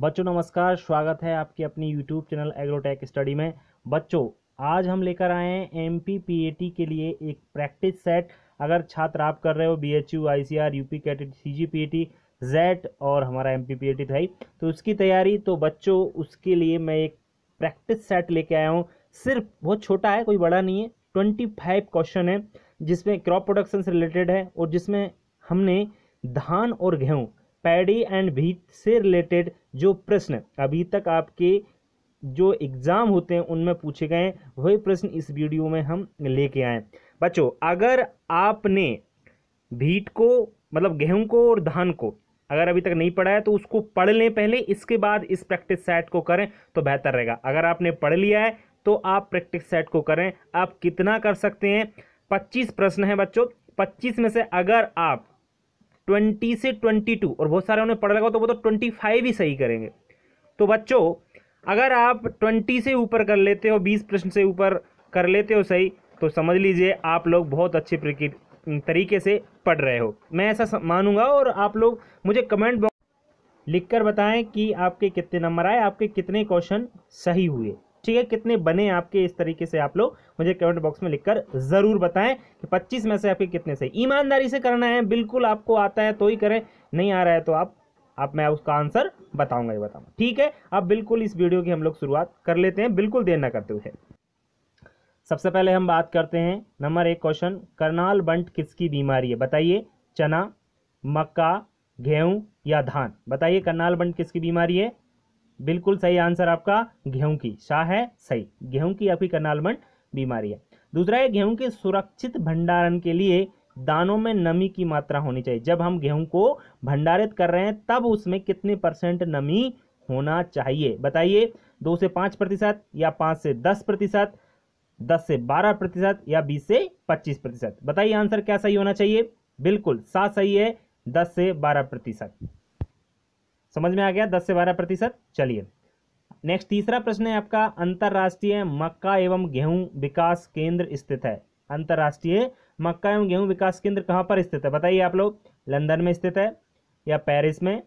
बच्चों नमस्कार स्वागत है आपके अपनी यूट्यूब चैनल एग्रोटेक स्टडी में बच्चों आज हम लेकर आए हैं एम पी के लिए एक प्रैक्टिस सेट अगर छात्र आप कर रहे हो B H U I C R U P CAT C G P T Z और हमारा एम पी पी था तो उसकी तैयारी तो बच्चों उसके लिए मैं एक प्रैक्टिस सेट लेके आया हूँ सिर्फ बहुत छोटा है कोई बड़ा नहीं है ट्वेंटी फाइव क्वेश्चन है जिसमें क्रॉप प्रोडक्शन से रिलेटेड है और जिसमें हमने धान और गेहूँ पैडी एंड भीत से रिलेटेड जो प्रश्न अभी तक आपके जो एग्ज़ाम होते हैं उनमें पूछे गए वही प्रश्न इस वीडियो में हम लेके आए बच्चों अगर आपने भीट को मतलब गेहूं को और धान को अगर अभी तक नहीं पढ़ा है तो उसको पढ़ लें पहले इसके बाद इस प्रैक्टिस सेट को करें तो बेहतर रहेगा अगर आपने पढ़ लिया है तो आप प्रैक्टिस सेट को करें आप कितना कर सकते हैं पच्चीस प्रश्न हैं बच्चों पच्चीस में से अगर आप ट्वेंटी से ट्वेंटी टू और बहुत सारे उन्हें पढ़ लगा तो वो तो ट्वेंटी फाइव ही सही करेंगे तो बच्चों अगर आप ट्वेंटी से ऊपर कर लेते हो बीस प्रश्न से ऊपर कर लेते हो सही तो समझ लीजिए आप लोग बहुत अच्छे तरीके से पढ़ रहे हो मैं ऐसा मानूंगा और आप लोग मुझे कमेंट बॉक्स लिखकर बताएं कि आपके कितने नंबर आए आपके कितने क्वेश्चन सही हुए ठीक है कितने बने आपके इस तरीके से आप लोग मुझे कमेंट बॉक्स में लिखकर ज़रूर बताएं कि 25 में से आपके कितने से ईमानदारी से करना है बिल्कुल आपको आता है तो ही करें नहीं आ रहा है तो आप आप मैं उसका आंसर बताऊंगा ही बताऊंगा ठीक है अब बिल्कुल इस वीडियो की हम लोग शुरुआत कर लेते हैं बिल्कुल देर ना करते हुए सबसे पहले हम बात करते हैं नंबर एक क्वेश्चन करनाल बंट किसकी बीमारी है बताइए चना मक्का गेहूं या धान बताइए करनाल बंट किसकी बीमारी है बिल्कुल सही आंसर आपका गेहूं की शाह है सही गेहूं की आपकी कर्नालमंड बीमारी है दूसरा है गेहूं के सुरक्षित भंडारण के लिए दानों में नमी की मात्रा होनी चाहिए जब हम गेहूं को भंडारित कर रहे हैं तब उसमें कितने परसेंट नमी होना चाहिए बताइए दो से पाँच प्रतिशत या पाँच से दस प्रतिशत दस से बारह प्रतिशत या बीस से पच्चीस प्रतिशत बताइए आंसर क्या सही होना चाहिए बिल्कुल सात सही है दस से बारह प्रतिशत समझ में आ गया दस से बारह प्रतिशत चलिए नेक्स्ट तीसरा प्रश्न है आपका अंतर्राष्ट्रीय मक्का एवं गेहूं विकास केंद्र स्थित है अंतर्राष्ट्रीय मक्का एवं गेहूं विकास केंद्र कहाँ पर स्थित है बताइए आप लोग लंदन में स्थित है या पेरिस में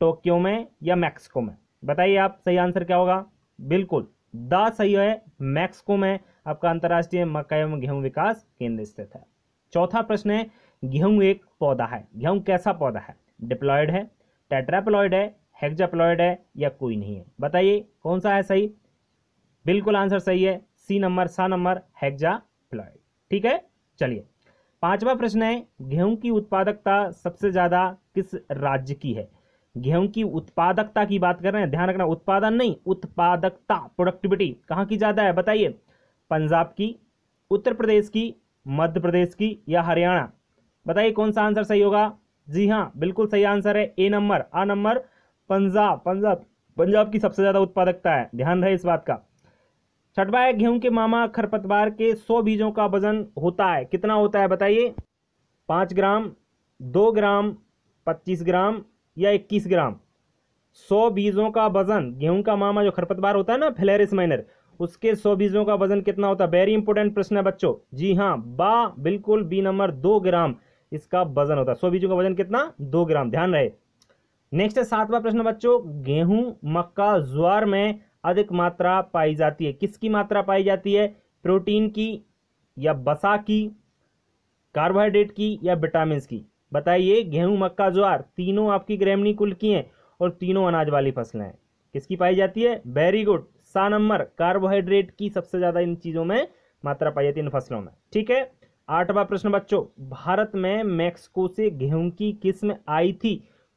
टोक्यो में या मैक्सिको में बताइए आप सही आंसर क्या होगा बिल्कुल द सही है मैक्सिको में आपका अंतर्राष्ट्रीय मक्का एवं गेहूं विकास केंद्र स्थित है चौथा प्रश्न है गेहूं एक पौधा है गेहूं कैसा पौधा है डिप्लॉयड है टेट्राप्लॉयड है हेक्जाप्लॉयड है या कोई नहीं है बताइए कौन सा है सही बिल्कुल आंसर सही है सी नंबर सा नंबर हेक्जाप्लॉयड ठीक है चलिए पांचवा प्रश्न है गेहूं की उत्पादकता सबसे ज्यादा किस राज्य की है गेहूं की उत्पादकता की बात कर रहे हैं ध्यान रखना उत्पादन नहीं उत्पादकता प्रोडक्टिविटी कहाँ की ज्यादा है बताइए पंजाब की उत्तर प्रदेश की मध्य प्रदेश की या हरियाणा बताइए कौन सा आंसर सही होगा जी हाँ बिल्कुल सही आंसर है ए नंबर आ नंबर पंजाब पंजाब पंजाब की सबसे ज़्यादा उत्पादकता है ध्यान रहे इस बात का छठवा है गेहूं के मामा खरपतवार के सौ बीजों का वजन होता है कितना होता है बताइए पाँच ग्राम दो ग्राम पच्चीस ग्राम या इक्कीस ग्राम सौ बीजों का वजन गेहूं का मामा जो खरपतवार होता है ना फ्लेरिस माइनर उसके सौ बीजों का वजन कितना होता है वेरी इंपॉर्टेंट प्रश्न है बच्चों जी हाँ बा बिल्कुल बी नंबर दो ग्राम इसका वजन होता है सौ बीजों का वजन कितना दो ग्राम ध्यान रहे नेक्स्ट है सातवां प्रश्न बच्चों गेहूं मक्का ज्वार में अधिक मात्रा पाई जाती है किसकी मात्रा पाई जाती है प्रोटीन की या बसा की कार्बोहाइड्रेट की या विटामिन की बताइए गेहूं मक्का ज्वार तीनों आपकी ग्रहणी कुल की हैं और तीनों अनाज वाली फसलें हैं किसकी पाई जाती है वेरी गुड सा नंबर कार्बोहाइड्रेट की सबसे ज़्यादा इन चीज़ों में मात्रा पाई जाती है इन फसलों में ठीक है आठवां प्रश्न बच्चों भारत में मैक्सको से गेहूं की किस्म आई थी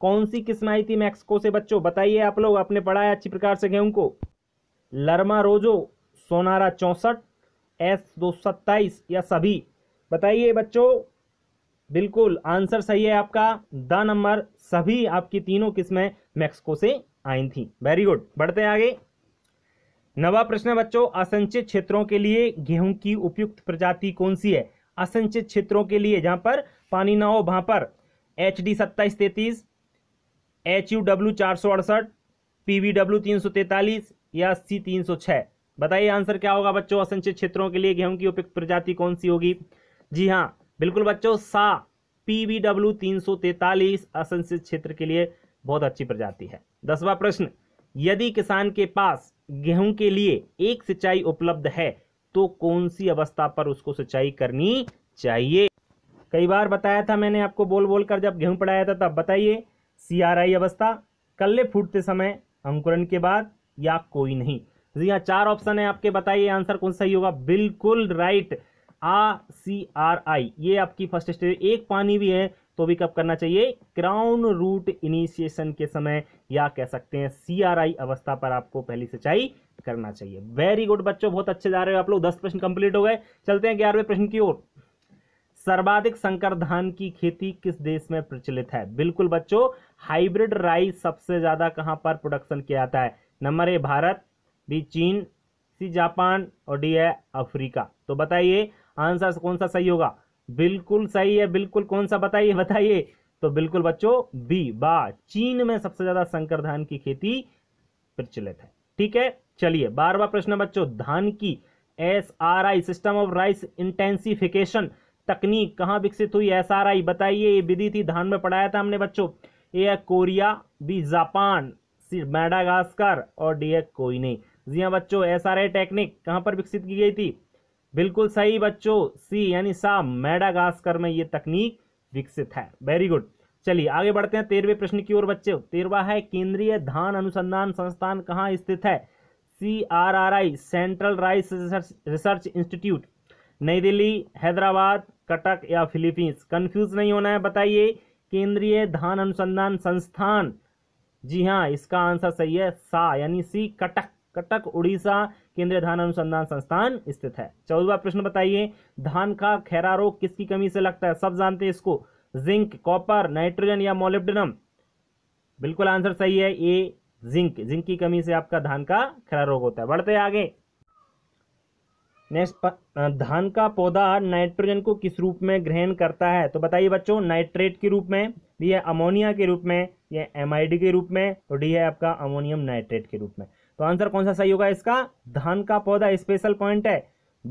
कौन सी किस्म आई थी मैक्सिको से बच्चों बताइए आप लोग आपने पढ़ा है अच्छी प्रकार से गेहूं को लरमा रोजो सोनारा चौंसठ एस दो सत्ताईस या सभी बताइए बच्चों बिल्कुल आंसर सही है आपका द नंबर सभी आपकी तीनों किस्में मैक्सको से आई थी वेरी गुड बढ़ते आगे नवा प्रश्न बच्चों असंचित क्षेत्रों के लिए गेहूं की उपयुक्त प्रजाति कौन सी है असंचित क्षेत्रों के लिए जहाँ पर पानी ना हो वहाँ पर एच डी सत्ताईस तैतीस एच यू डब्ल्यू चार सौ अड़सठ पी वी डब्ल्यू तीन सौ तैंतालीस या सी तीन सौ छः बताइए आंसर क्या होगा बच्चों असंचित क्षेत्रों के लिए गेहूं की उपयुक्त प्रजाति कौन सी होगी जी हाँ बिल्कुल बच्चों सा पी वी डब्ल्यू तीन सौ तैंतालीस असंचित क्षेत्र के लिए बहुत अच्छी प्रजाति है दसवा प्रश्न यदि किसान के पास गेहूं के लिए एक सिंचाई उपलब्ध है तो कौन सी अवस्था पर उसको सिंचाई करनी चाहिए कई बार बताया था मैंने आपको बोल बोल कर जब गेहूँ पढ़ाया था तब बताइए सीआरआई अवस्था कल्ले फूटते समय अंकुरण के बाद या कोई नहीं जी हाँ, चार ऑप्शन है आपके बताइए आंसर कौन सही होगा बिल्कुल राइट आ सी आर आई ये आपकी फर्स्ट स्टेज एक पानी भी है तो भी कब करना चाहिए क्राउन रूट इनिशिएशन के समय या कह सकते हैं सीआरआई अवस्था पर आपको पहली सिंचाई करना चाहिए वेरी गुड बच्चों बहुत अच्छे जा रहे हो आप लोग दस प्रश्न कंप्लीट हो गए चलते हैं ग्यारहवें प्रश्न की ओर सर्वाधिक संकर धान की खेती किस देश में प्रचलित है बिल्कुल बच्चों हाइब्रिड राइस सबसे ज्यादा कहां पर प्रोडक्शन किया जाता है नंबर ए भारत बी चीन सी जापान और डी है अफ्रीका तो बताइए आंसर कौन सा सही होगा बिल्कुल सही है बिल्कुल कौन सा बताइए बताइए तो बिल्कुल बच्चों बी बा चीन में सबसे ज्यादा संकर धान की खेती प्रचलित है ठीक है चलिए बारहवा प्रश्न बच्चों धान की S R I system of rice intensification तकनीक कहाँ विकसित हुई एस आर आई बताइए ये विधि थी धान में पढ़ाया था हमने बच्चों ए है Korea B Japan C Madagascar और डी है कोई नहीं जी हाँ बच्चों एस आर आई टेक्निक कहाँ पर विकसित की गई थी बिल्कुल सही बच्चों सी यानी सा मैडागास्कर में ये तकनीक विकसित है वेरी गुड चलिए आगे बढ़ते हैं तेरहवें प्रश्न की ओर बच्चे तेरवा है केंद्रीय धान अनुसंधान संस्थान कहाँ स्थित है C R R I central rice research institute नई दिल्ली हैदराबाद कटक या फिलीपींस कंफ्यूज नहीं होना है बताइए केंद्रीय धान अनुसंधान संस्थान जी हाँ इसका आंसर सही है सा यानी सी कटक कटक उड़ीसा केंद्रीय धान अनुसंधान संस्थान स्थित है चौदवा प्रश्न बताइए धान का खैरा रोग किसकी कमी से लगता है सब जानते हैं इसको जिंक कॉपर नाइट्रोजन या मोलिब्डनम बिल्कुल आंसर सही है ए जिंक जिंक की कमी से आपका धान का खरा रोग होता है बढ़ते आगे नेक्स्ट धान का पौधा नाइट्रोजन को किस रूप में ग्रहण करता है तो बताइए बच्चों नाइट्रेट के रूप में डी है अमोनिया के रूप में ये एम के रूप में और डी है आपका अमोनियम नाइट्रेट के रूप में तो आंसर कौन सा सही होगा इसका धान का पौधा स्पेशल पॉइंट है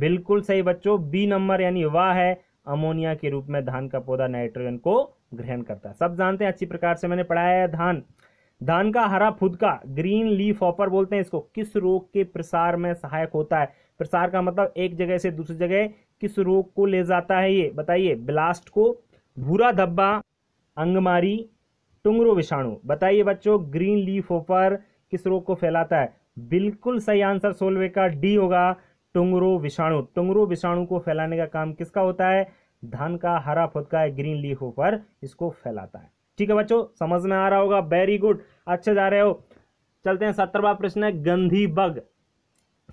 बिल्कुल सही बच्चों बी नंबर यानी वाह है अमोनिया के रूप में धान का पौधा नाइट्रोजन को ग्रहण करता है सब जानते हैं अच्छी प्रकार से मैंने पढ़ाया है धान धान का हरा फुदका ग्रीन लीफ ऑपर बोलते हैं इसको किस रोग के प्रसार में सहायक होता है प्रसार का मतलब एक जगह से दूसरी जगह किस रोग को ले जाता है ये बताइए ब्लास्ट को भूरा धब्बा अंगमारी टुंगरो विषाणु बताइए बच्चों ग्रीन लीफ ऑपर किस रोग को फैलाता है बिल्कुल सही आंसर सोलवे का डी होगा टुंगरो विषाणु टुंगरो विषाणु को फैलाने का काम किसका होता है धान का हरा फुदका ग्रीन लीफ ऊपर इसको फैलाता है ठीक है बच्चों समझ में आ रहा होगा वेरी गुड अच्छे जा रहे हो चलते हैं सत्रहवा प्रश्न है गंधी बग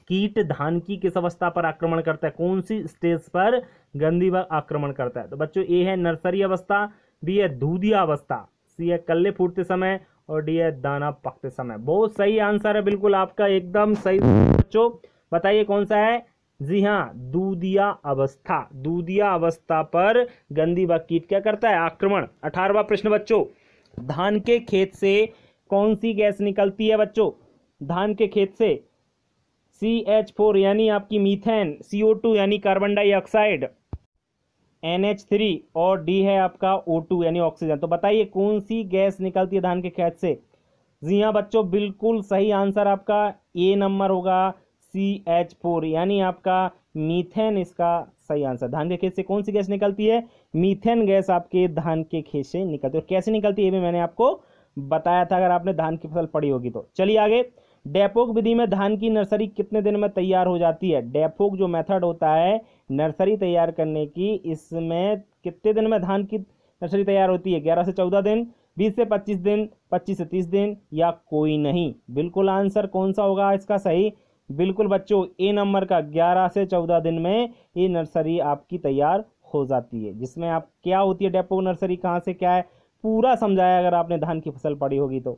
कीट धान की किस अवस्था पर आक्रमण करता है कौन सी स्टेज पर गंधी बग आक्रमण करता है तो बच्चों ए है नर्सरी अवस्था बी है दूधिया अवस्था सी है कल्ले फूटते समय और डी है दाना पकते समय बहुत सही आंसर है बिल्कुल आपका एकदम सही बच्चों बताइए कौन सा है जी हाँ दूधिया अवस्था दूधिया अवस्था पर गंदी व कीट क्या करता है आक्रमण अठारवा प्रश्न बच्चों धान के खेत से कौन सी गैस निकलती है बच्चों धान के खेत से सी एच फोर यानी आपकी मीथेन सी ओ टू यानी carbon dioxide N H three और डी है आपका ओ टू यानी ऑक्सीजन तो बताइए कौन सी गैस निकलती है धान के खेत से जी हाँ बच्चों बिल्कुल सही आंसर आपका ए नंबर होगा सी एच फोर यानी आपका मीथेन इसका सही आंसर धान के खेत से कौन सी गैस निकलती है मीथेन गैस आपके धान के खेत से निकलती है और कैसे निकलती है ये भी मैंने आपको बताया था अगर आपने धान की फसल पड़ी होगी तो चलिए आगे डेपोक विधि में धान की नर्सरी कितने दिन में तैयार हो जाती है डेपोक जो मेथड होता है नर्सरी तैयार करने की इसमें कितने दिन में धान की नर्सरी तैयार होती है ग्यारह से चौदह दिन बीस से पच्चीस दिन पच्चीस से तीस दिन या कोई नहीं बिल्कुल आंसर कौन सा होगा इसका सही बिल्कुल बच्चों ए नंबर का ग्यारह से चौदह दिन में ये नर्सरी आपकी तैयार हो जाती है जिसमें आप क्या होती है डेपो नर्सरी कहाँ से क्या है पूरा समझाया अगर आपने धान की फसल पड़ी होगी तो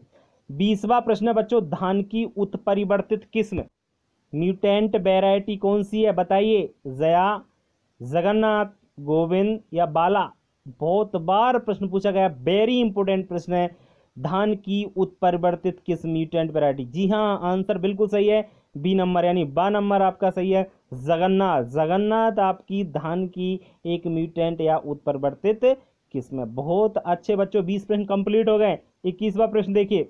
बीसवा प्रश्न है बच्चों धान की उत्परिवर्तित किस्म म्यूटेंट वेराइटी कौन सी है बताइए जया जगन्नाथ गोविंद या बाला बहुत बार प्रश्न पूछा गया वेरी इंपॉर्टेंट प्रश्न है धान की उत्परिवर्तित किस्म म्यूटेंट वेराइटी जी हाँ आंसर बिल्कुल सही है बी नंबर यानी बा नंबर आपका सही है जगन्नाथ जगन्नाथ आपकी धान की एक म्यूटेंट या उत्परिवर्तित किस्म है बहुत अच्छे बच्चों बीस प्रश्न कंप्लीट हो गए इक्कीसवा प्रश्न देखिए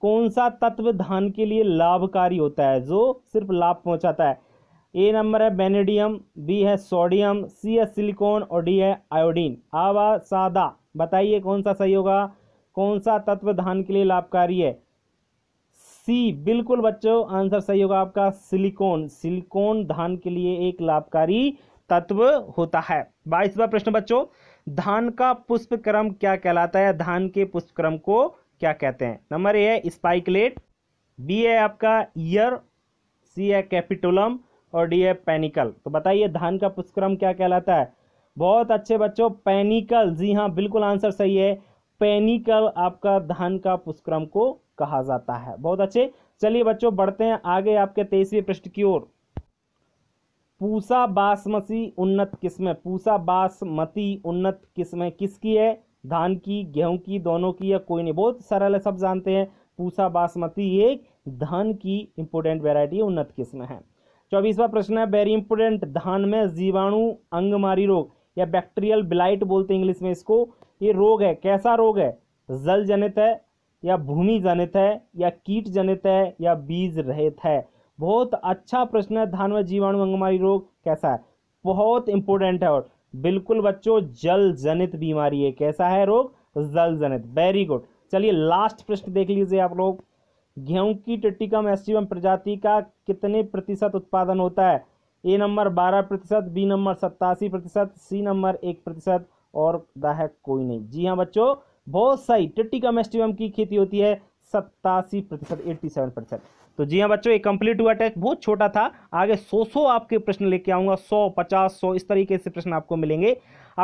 कौन सा तत्व धान के लिए लाभकारी होता है जो सिर्फ लाभ पहुंचाता है ए नंबर है बेनेडियम बी है सोडियम सी है सिलिकॉन और डी है आयोडीन आवा सादा बताइए कौन सा सही होगा कौन सा तत्व धान के लिए लाभकारी है सी बिल्कुल बच्चों आंसर सही होगा आपका सिलिकॉन सिलिकॉन धान के लिए एक लाभकारी तत्व होता है बाईसवा प्रश्न बच्चों धान का पुष्प क्रम क्या कहलाता है धान के पुष्प क्रम को क्या कहते हैं नंबर ए है स्पाइकलेट बी है आपका ईयर सी है कैपिटोलम और डी है पैनिकल तो बताइए धान का पुष्पक्रम क्या कहलाता है बहुत अच्छे बच्चों पैनिकल जी हाँ बिल्कुल आंसर सही है पैनिकल आपका धान का पुष्पक्रम को कहा जाता है बहुत अच्छे चलिए बच्चों बढ़ते हैं आगे आपके तेईसवें पृष्ठ की ओर पूसा बासमती उन्नत किस्में पूसा बासमती उन्नत किस्में किसकी है धान की गेहूं की दोनों की या कोई नहीं बहुत सरल है सब जानते हैं पूसा बासमती एक धान की इंपोर्टेंट वेराइटी उन्नत किस्म है चौबीसवा प्रश्न है वेरी इंपोर्टेंट धान में जीवाणु अंगमारी रोग या बैक्टीरियल ब्लाइट बोलते हैं इंग्लिश में इसको ये रोग है कैसा रोग है जल जनित है या भूमि जनित है या कीट जनित है या बीज रहित है बहुत अच्छा प्रश्न है धान में जीवाणु अंगमारी रोग कैसा है बहुत इंपॉर्टेंट है और बिल्कुल बच्चों जल जनित बीमारी है कैसा है रोग जल जनित वेरी गुड चलिए लास्ट प्रश्न देख लीजिए आप लोग गेहूं की टिट्टिकम एस्टिवम प्रजाति का कितने प्रतिशत उत्पादन होता है ए नंबर बारह प्रतिशत बी नंबर सत्तासी प्रतिशत सी नंबर एक प्रतिशत और दा है कोई नहीं जी हाँ बच्चों बहुत सारी टट्टी का मेस्टिवम की खेती होती है सत्तासी प्रतिशत एट्टी सेवन प्रतिशत तो जी हाँ बच्चों ये कंप्लीट हुआ टेस्ट बहुत छोटा था आगे सौ सौ आपके प्रश्न लेके आऊँगा सौ पचास सौ इस तरीके से प्रश्न आपको मिलेंगे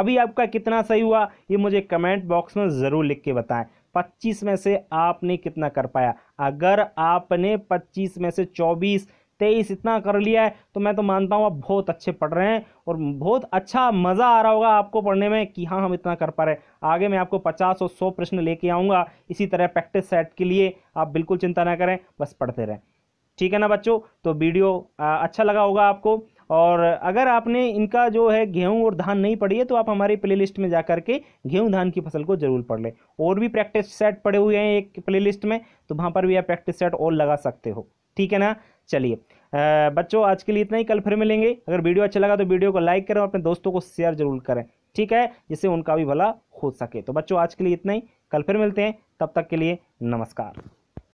अभी आपका कितना सही हुआ ये मुझे कमेंट बॉक्स में ज़रूर लिख के बताएं पच्चीस में से आपने कितना कर पाया अगर आपने पच्चीस में से चौबीस तेईस इतना कर लिया है तो मैं तो मानता हूँ आप बहुत अच्छे पढ़ रहे हैं और बहुत अच्छा मज़ा आ रहा होगा आपको पढ़ने में कि हाँ हम इतना कर पा रहे हैं आगे मैं आपको पचास और सौ प्रश्न लेके आऊँगा इसी तरह प्रैक्टिस सेट के लिए आप बिल्कुल चिंता ना करें बस पढ़ते रहें ठीक है ना बच्चों तो वीडियो अच्छा लगा होगा आपको और अगर आपने इनका जो है गेहूं और धान नहीं पढ़ी है तो आप हमारी प्लेलिस्ट में जा कर के गेहूं धान की फसल को जरूर पढ़ लें और भी प्रैक्टिस सेट पड़े हुए हैं एक प्लेलिस्ट में तो वहाँ पर भी आप प्रैक्टिस सेट और लगा सकते हो ठीक है ना चलिए बच्चों आज के लिए इतना ही कल फिर मिलेंगे अगर वीडियो अच्छा लगा तो वीडियो को लाइक करें और अपने दोस्तों को शेयर जरूर करें ठीक है जिससे उनका भी भला हो सके तो बच्चों आज के लिए इतना ही कल फिर मिलते हैं तब तक के लिए नमस्कार